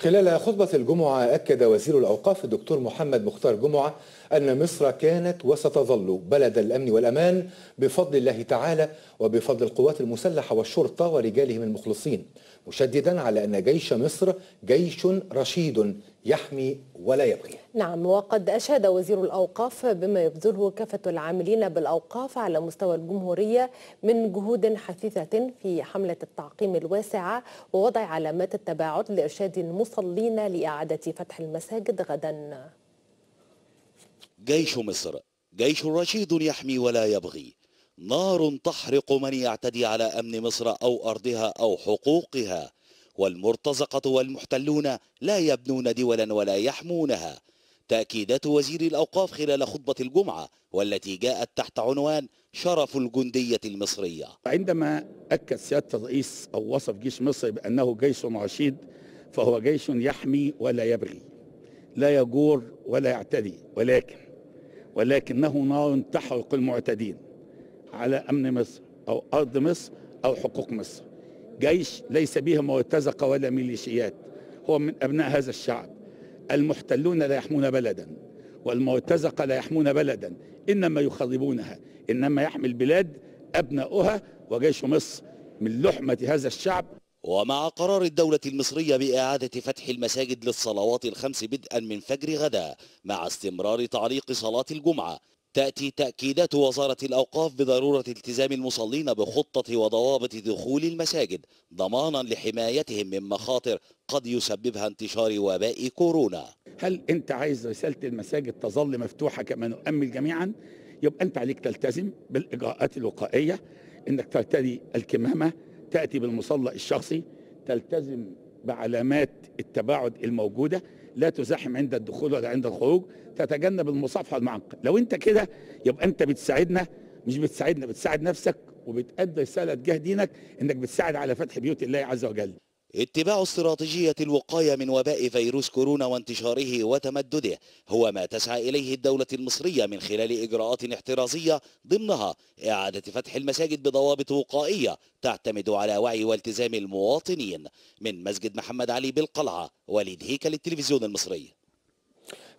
خلال خطبة الجمعة أكد وزير الأوقاف الدكتور محمد مختار جمعة أن مصر كانت وستظل بلد الأمن والأمان بفضل الله تعالى وبفضل القوات المسلحة والشرطة ورجالهم المخلصين مشددا على أن جيش مصر جيش رشيد يحمي ولا يبغي نعم وقد أشاد وزير الأوقاف بما يبذله كافة العاملين بالأوقاف على مستوى الجمهورية من جهود حثيثة في حملة التعقيم الواسعة ووضع علامات التباعد لإرشاد المصلين لإعادة فتح المساجد غدا جيش مصر جيش رشيد يحمي ولا يبغي نار تحرق من يعتدي على أمن مصر أو أرضها أو حقوقها والمرتزقة والمحتلون لا يبنون دولا ولا يحمونها تأكيدات وزير الأوقاف خلال خطبة الجمعة والتي جاءت تحت عنوان شرف الجندية المصرية عندما أكد سيادة الرئيس أو وصف جيش مصر بأنه جيش رشيد فهو جيش يحمي ولا يبغي لا يجور ولا يعتدي ولكن ولكنه نار تحرق المعتدين على أمن مصر أو أرض مصر أو حقوق مصر جيش ليس به مرتزقة ولا ميليشيات هو من أبناء هذا الشعب المحتلون لا يحمون بلدا والمرتزقة لا يحمون بلدا إنما يخربونها إنما يحمي البلاد أبناؤها وجيش مصر من لحمة هذا الشعب ومع قرار الدولة المصرية بإعادة فتح المساجد للصلوات الخمس بدءا من فجر غدا مع استمرار تعليق صلاة الجمعة تأتي تأكيدات وزارة الأوقاف بضرورة التزام المصلين بخطة وضوابط دخول المساجد ضمانا لحمايتهم من مخاطر قد يسببها انتشار وباء كورونا هل أنت عايز رسالة المساجد تظل مفتوحة كما نؤمل جميعا؟ يبقى أنت عليك تلتزم بالإجراءات الوقائية أنك ترتدي الكمامة تأتي بالمصلى الشخصي تلتزم بعلامات التباعد الموجودة لا تزاحم عند الدخول ولا عند الخروج تتجنب المصافحه المعقده لو انت كده يبقى انت بتساعدنا مش بتساعدنا بتساعد نفسك وبتأدي رساله تجاه دينك انك بتساعد على فتح بيوت الله عز وجل اتباع استراتيجية الوقاية من وباء فيروس كورونا وانتشاره وتمدده هو ما تسعى إليه الدولة المصرية من خلال إجراءات احترازية ضمنها إعادة فتح المساجد بضوابط وقائية تعتمد على وعي والتزام المواطنين من مسجد محمد علي بالقلعة وليد هيكل التلفزيون المصري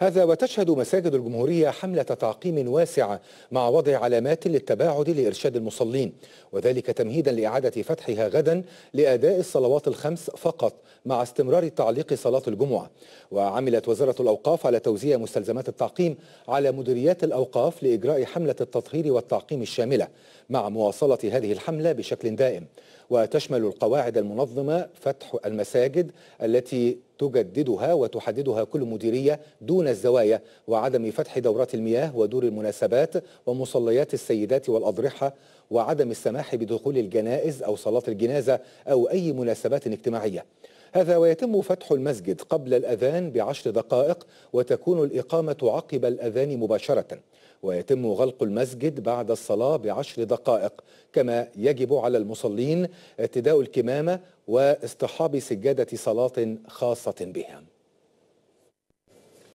هذا وتشهد مساجد الجمهورية حملة تعقيم واسعة مع وضع علامات للتباعد لإرشاد المصلين وذلك تمهيدا لإعادة فتحها غدا لأداء الصلوات الخمس فقط مع استمرار تعليق صلاة الجمعة وعملت وزارة الأوقاف على توزيع مستلزمات التعقيم على مديريات الأوقاف لإجراء حملة التطهير والتعقيم الشاملة مع مواصلة هذه الحملة بشكل دائم وتشمل القواعد المنظمة فتح المساجد التي تجددها وتحددها كل مديرية دون الزوايا وعدم فتح دورات المياه ودور المناسبات ومصليات السيدات والأضرحة وعدم السماح بدخول الجنائز أو صلاة الجنازة أو أي مناسبات اجتماعية هذا ويتم فتح المسجد قبل الأذان بعشر دقائق وتكون الإقامة عقب الأذان مباشرة ويتم غلق المسجد بعد الصلاة بعشر دقائق كما يجب على المصلين ارتداء الكمامة واصطحاب سجادة صلاة خاصة بهم